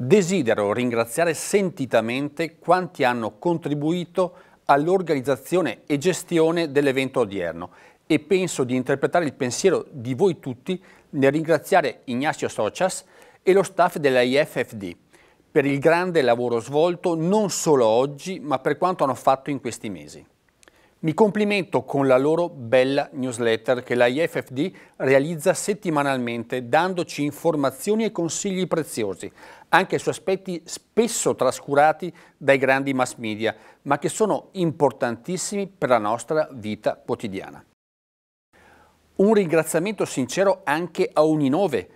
Desidero ringraziare sentitamente quanti hanno contribuito all'organizzazione e gestione dell'evento odierno e penso di interpretare il pensiero di voi tutti nel ringraziare Ignacio Socias e lo staff della IFFD per il grande lavoro svolto non solo oggi ma per quanto hanno fatto in questi mesi. Mi complimento con la loro bella newsletter che la IFFD realizza settimanalmente dandoci informazioni e consigli preziosi, anche su aspetti spesso trascurati dai grandi mass media, ma che sono importantissimi per la nostra vita quotidiana. Un ringraziamento sincero anche a Uninove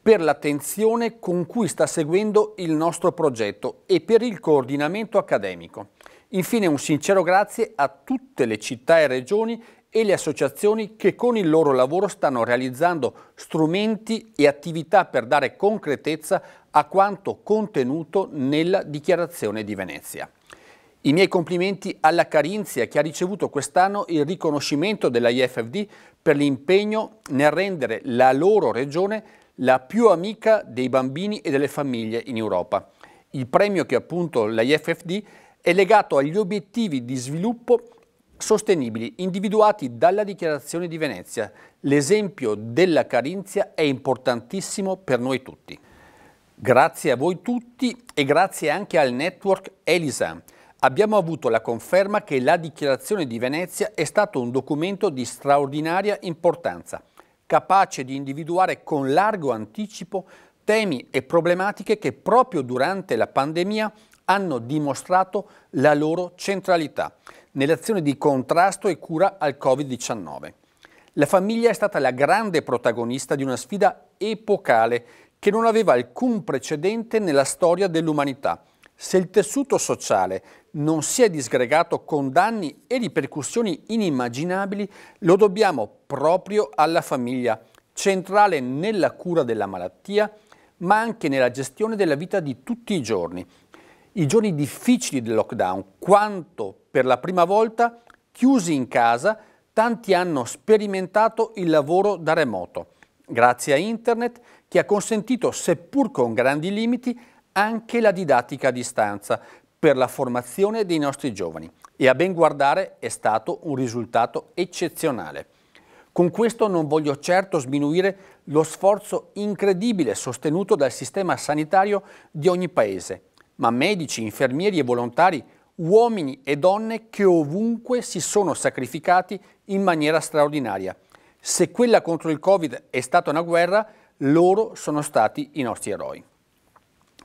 per l'attenzione con cui sta seguendo il nostro progetto e per il coordinamento accademico. Infine un sincero grazie a tutte le città e regioni e le associazioni che con il loro lavoro stanno realizzando strumenti e attività per dare concretezza a quanto contenuto nella Dichiarazione di Venezia. I miei complimenti alla Carinzia che ha ricevuto quest'anno il riconoscimento della IFFD per l'impegno nel rendere la loro regione la più amica dei bambini e delle famiglie in Europa. Il premio che appunto la IFFD è legato agli obiettivi di sviluppo sostenibili individuati dalla Dichiarazione di Venezia. L'esempio della Carinzia è importantissimo per noi tutti. Grazie a voi tutti e grazie anche al network ELISA. Abbiamo avuto la conferma che la Dichiarazione di Venezia è stato un documento di straordinaria importanza, capace di individuare con largo anticipo temi e problematiche che proprio durante la pandemia hanno dimostrato la loro centralità nell'azione di contrasto e cura al Covid-19. La famiglia è stata la grande protagonista di una sfida epocale che non aveva alcun precedente nella storia dell'umanità. Se il tessuto sociale non si è disgregato con danni e ripercussioni inimmaginabili, lo dobbiamo proprio alla famiglia, centrale nella cura della malattia, ma anche nella gestione della vita di tutti i giorni, i giorni difficili del lockdown, quanto per la prima volta chiusi in casa tanti hanno sperimentato il lavoro da remoto, grazie a internet che ha consentito, seppur con grandi limiti, anche la didattica a distanza per la formazione dei nostri giovani e a ben guardare è stato un risultato eccezionale. Con questo non voglio certo sminuire lo sforzo incredibile sostenuto dal sistema sanitario di ogni paese ma medici, infermieri e volontari, uomini e donne che ovunque si sono sacrificati in maniera straordinaria. Se quella contro il Covid è stata una guerra, loro sono stati i nostri eroi.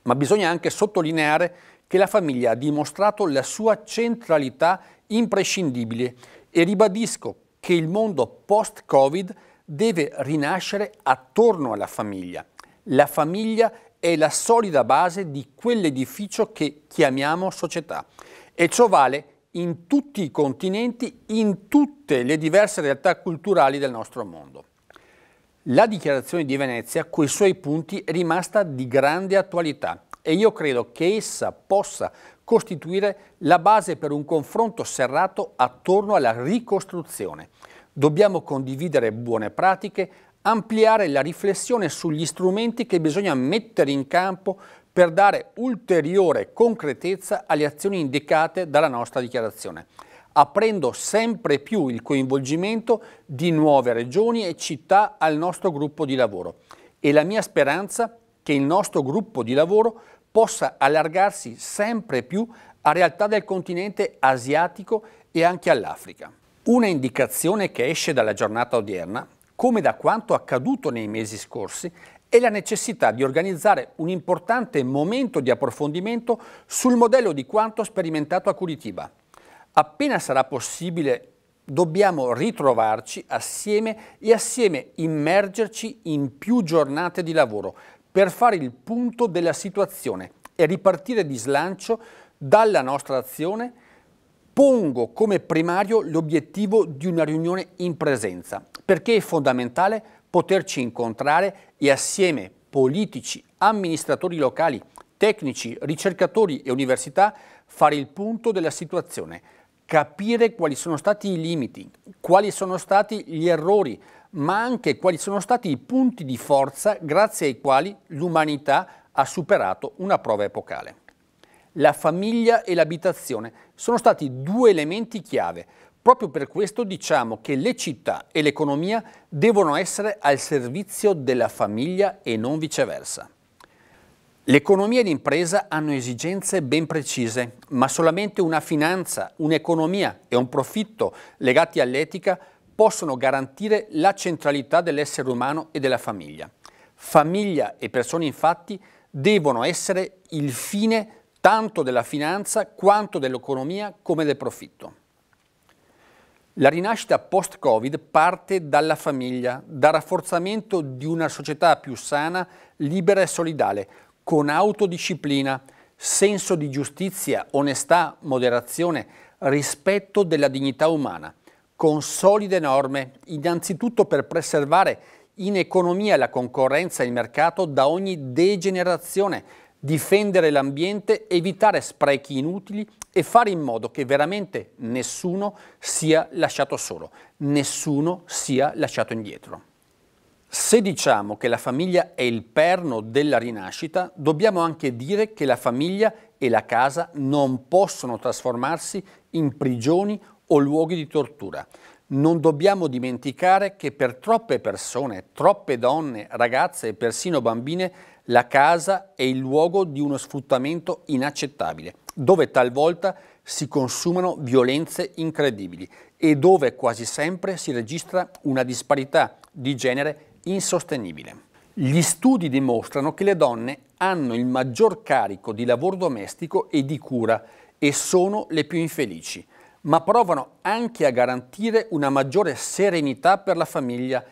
Ma bisogna anche sottolineare che la famiglia ha dimostrato la sua centralità imprescindibile e ribadisco che il mondo post-Covid deve rinascere attorno alla famiglia. La famiglia è la solida base di quell'edificio che chiamiamo società. E ciò vale in tutti i continenti, in tutte le diverse realtà culturali del nostro mondo. La dichiarazione di Venezia, coi suoi punti, è rimasta di grande attualità e io credo che essa possa costituire la base per un confronto serrato attorno alla ricostruzione. Dobbiamo condividere buone pratiche, ampliare la riflessione sugli strumenti che bisogna mettere in campo per dare ulteriore concretezza alle azioni indicate dalla nostra dichiarazione, aprendo sempre più il coinvolgimento di nuove regioni e città al nostro gruppo di lavoro. E la mia speranza che il nostro gruppo di lavoro possa allargarsi sempre più a realtà del continente asiatico e anche all'Africa. Una indicazione che esce dalla giornata odierna come da quanto accaduto nei mesi scorsi, è la necessità di organizzare un importante momento di approfondimento sul modello di quanto sperimentato a Curitiba. Appena sarà possibile dobbiamo ritrovarci assieme e assieme immergerci in più giornate di lavoro per fare il punto della situazione e ripartire di slancio dalla nostra azione pongo come primario l'obiettivo di una riunione in presenza, perché è fondamentale poterci incontrare e assieme politici, amministratori locali, tecnici, ricercatori e università fare il punto della situazione, capire quali sono stati i limiti, quali sono stati gli errori, ma anche quali sono stati i punti di forza grazie ai quali l'umanità ha superato una prova epocale la famiglia e l'abitazione sono stati due elementi chiave. Proprio per questo diciamo che le città e l'economia devono essere al servizio della famiglia e non viceversa. L'economia e l'impresa hanno esigenze ben precise, ma solamente una finanza, un'economia e un profitto legati all'etica possono garantire la centralità dell'essere umano e della famiglia. Famiglia e persone infatti devono essere il fine tanto della finanza quanto dell'economia come del profitto. La rinascita post-Covid parte dalla famiglia, dal rafforzamento di una società più sana, libera e solidale, con autodisciplina, senso di giustizia, onestà, moderazione, rispetto della dignità umana, con solide norme, innanzitutto per preservare in economia la concorrenza e il mercato da ogni degenerazione, difendere l'ambiente, evitare sprechi inutili e fare in modo che veramente nessuno sia lasciato solo, nessuno sia lasciato indietro. Se diciamo che la famiglia è il perno della rinascita, dobbiamo anche dire che la famiglia e la casa non possono trasformarsi in prigioni o luoghi di tortura. Non dobbiamo dimenticare che per troppe persone, troppe donne, ragazze e persino bambine, la casa è il luogo di uno sfruttamento inaccettabile, dove talvolta si consumano violenze incredibili e dove quasi sempre si registra una disparità di genere insostenibile. Gli studi dimostrano che le donne hanno il maggior carico di lavoro domestico e di cura e sono le più infelici, ma provano anche a garantire una maggiore serenità per la famiglia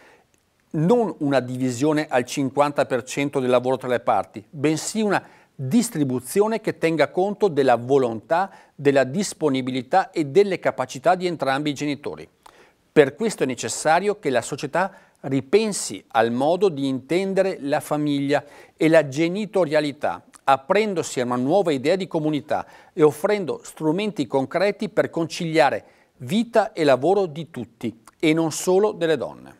non una divisione al 50% del lavoro tra le parti, bensì una distribuzione che tenga conto della volontà, della disponibilità e delle capacità di entrambi i genitori. Per questo è necessario che la società ripensi al modo di intendere la famiglia e la genitorialità, aprendosi a una nuova idea di comunità e offrendo strumenti concreti per conciliare vita e lavoro di tutti e non solo delle donne.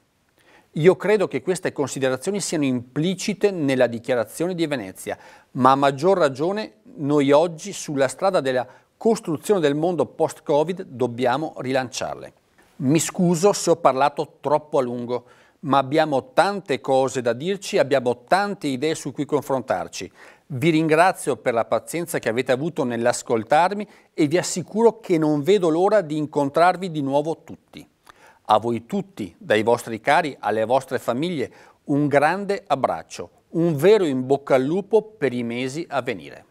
Io credo che queste considerazioni siano implicite nella dichiarazione di Venezia, ma a maggior ragione noi oggi sulla strada della costruzione del mondo post-Covid dobbiamo rilanciarle. Mi scuso se ho parlato troppo a lungo, ma abbiamo tante cose da dirci, abbiamo tante idee su cui confrontarci. Vi ringrazio per la pazienza che avete avuto nell'ascoltarmi e vi assicuro che non vedo l'ora di incontrarvi di nuovo tutti. A voi tutti, dai vostri cari alle vostre famiglie, un grande abbraccio, un vero in bocca al lupo per i mesi a venire.